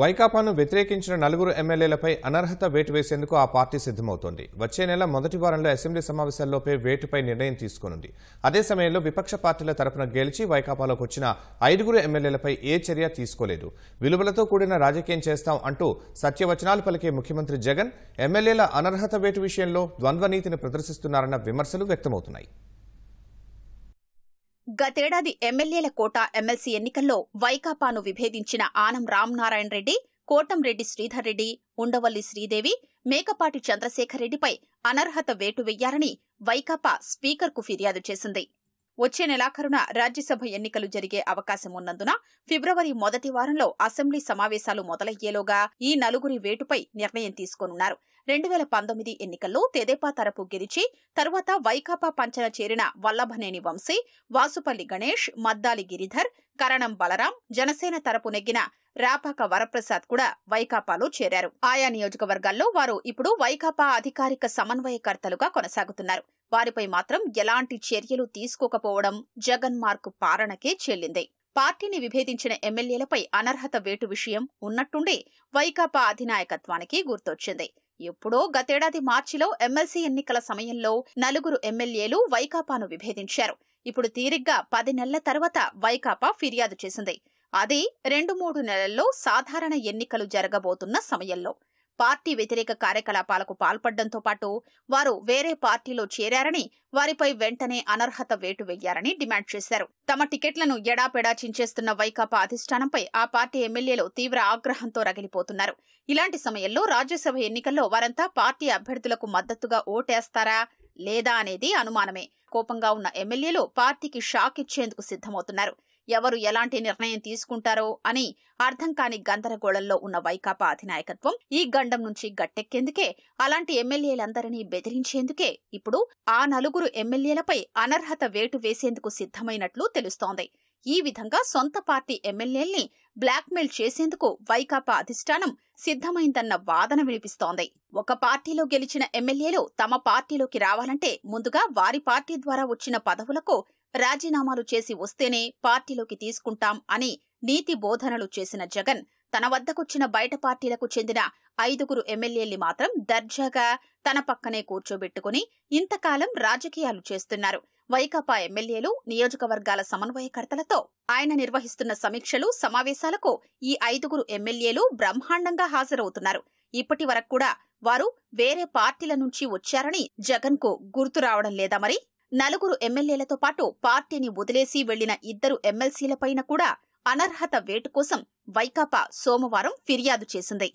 వైకాపాను వ్యతిరేకించిన నలుగురు ఎమ్మెల్యేలపై అనర్హత వేటు వేసేందుకు ఆ పార్టీ సిద్దమవుతోంది వచ్చే నెల మొదటి వారంలో అసెంబ్లీ సమావేశాల్లోపే వేటుపై నిర్ణయం తీసుకోనుంది అదే సమయంలో విపక్ష పార్టీల తరపున గెలిచి వైకాపాలోకి వచ్చిన ఐదుగురు ఎమ్మెల్యేలపై ఏ చర్య తీసుకోలేదు విలువలతో కూడిన రాజకీయం చేస్తాం అంటూ సత్యవచనాలు పలికే ముఖ్యమంత్రి జగన్ ఎమ్మెల్యేల అనర్హత వేటు విషయంలో ద్వంద్వనీతిని ప్రదర్శిస్తున్నారన్న విమర్శలు వ్యక్తమవుతున్నాయి గతేడాది ఎమ్మెల్యేల కోట ఎమ్మెల్సీ ఎన్నికల్లో వైకాపాను విభేదించిన ఆనం రామ్నారాయణ రెడ్డి కోటంరెడ్డి శ్రీధర్ రెడ్డి ఉండవల్లి శ్రీదేవి మేకపాటి చంద్రశేఖర్ రెడ్డిపై అనర్హత వేటు వెయ్యారని వైకాపా స్పీకర్కు ఫిర్యాదు చేసింది వచ్చే నెలాఖరున రాజ్యసభ ఎన్నికలు జరిగే అవకాశం ఉన్నందున ఫిబ్రవరి మొదటి వారంలో అసెంబ్లీ సమావేశాలు మొదలయ్యేలోగా ఈ నలుగురి వేటుపై నిర్ణయం తీసుకోనున్నారు రెండు వేల పంతొమ్మిది ఎన్నికల్లో తెదేపా తరపు గెలిచి తర్వాత వైకాపా పంచన చేరిన వల్లభనేని వంశీ వాసుపల్లి గణేష్ మద్దాలి గిరిధర్ కరణం బలరాం జనసేన తరపు నెగ్గిన రాపాక వరప్రసాద్ కూడా వైకాపాలో చేరారు ఆయా నియోజకవర్గాల్లో వారు ఇప్పుడు వైకాపా అధికారిక సమన్వయకర్తలుగా కొనసాగుతున్నారు వారిపై మాత్రం ఎలాంటి చర్యలు తీసుకోకపోవడం జగన్ మార్కు పారణకే చెల్లింది పార్టీని విభేదించిన ఎమ్మెల్యేలపై అనర్హత వేటు విషయం ఉన్నట్టుండి వైకాపా అధినాయకత్వానికి గుర్తొచ్చింది ఎప్పుడో గతేడాది మార్చిలో ఎమ్మెల్సీ ఎన్నికల సమయంలో నలుగురు ఎమ్మెల్యేలు వైకాపాను విభేదించారు ఇప్పుడు తీరిగ్గా పది నెలల తర్వాత వైకాపా ఫిర్యాదు చేసింది అది రెండు మూడు నెలల్లో సాధారణ ఎన్నికలు జరగబోతున్న సమయంలో పార్టీ వ్యతిరేక కార్యకలాపాలకు పాల్పడడంతో పాటు వారు వేరే పార్టీలో చేరారని వారిపై వెంటనే అనర్హత వేటు వేయాలని డిమాండ్ చేశారు తమ టికెట్లను ఎడాపెడా చించేస్తున్న వైకాపా అధిష్టానంపై ఆ పార్టీ ఎమ్మెల్యేలు తీవ్ర ఆగ్రహంతో రగిలిపోతున్నారు ఇలాంటి సమయంలో రాజ్యసభ ఎన్నికల్లో వారంతా పార్టీ అభ్యర్థులకు మద్దతుగా ఓటేస్తారా లేదా అనేది అనుమానమే కోపంగా ఉన్న ఎమ్మెల్యేలు పార్టీకి షాక్ ఇచ్చేందుకు సిద్ధమవుతున్నారు ఎవరు ఎలాంటి నిర్ణయం తీసుకుంటారో అని అర్థం కాని గందరగోళంలో ఉన్న వైకాపా అధినాయకత్వం ఈ గండం నుంచి గట్టెక్కేందుకే అలాంటి ఎమ్మెల్యేలందరినీ బెదిరించేందుకే ఇప్పుడు ఆ నలుగురు ఎమ్మెల్యేలపై అనర్హత వేటు వేసేందుకు సిద్ధమైనట్లు తెలుస్తోంది ఈ విధంగా సొంత పార్టీ ఎమ్మెల్యేల్ని బ్లాక్మెయిల్ చేసేందుకు వైకాపా అధిష్టానం సిద్ధమైందన్న వాదన వినిపిస్తోంది ఒక పార్టీలో గెలిచిన ఎమ్మెల్యేలు తమ పార్టీలోకి రావాలంటే ముందుగా వారి పార్టీ ద్వారా వచ్చిన పదవులకు రాజీనామాలు చేసి వస్తేనే పార్టీలోకి తీసుకుంటాం అని నీతి బోధనలు చేసిన జగన్ తన వద్దకొచ్చిన బయట పార్టీలకు చెందిన ఐదుగురు ఎమ్మెల్యేల్ని మాత్రం దర్జాగా తన పక్కనే కూర్చోబెట్టుకుని ఇంతకాలం రాజకీయాలు చేస్తున్నారు వైకాపా ఎమ్మెల్యేలు నియోజకవర్గాల సమన్వయకర్తలతో ఆయన నిర్వహిస్తున్న సమీక్షలు సమావేశాలకు ఈ ఐదుగురు ఎమ్మెల్యేలు బ్రహ్మాండంగా హాజరవుతున్నారు ఇప్పటి వరకు కూడా వారు వేరే పార్టీల నుంచి వచ్చారని జగన్కు గుర్తు రావడం లేదా మరి నలుగురు ఎమ్మెల్యేలతో పాటు పార్టీని వదిలేసి వెళ్లిన ఇద్దరు ఎమ్మెల్సీలపైన కూడా అనర్హత వేటు కోసం వైకాపా సోమవారం ఫిర్యాదు చేసింది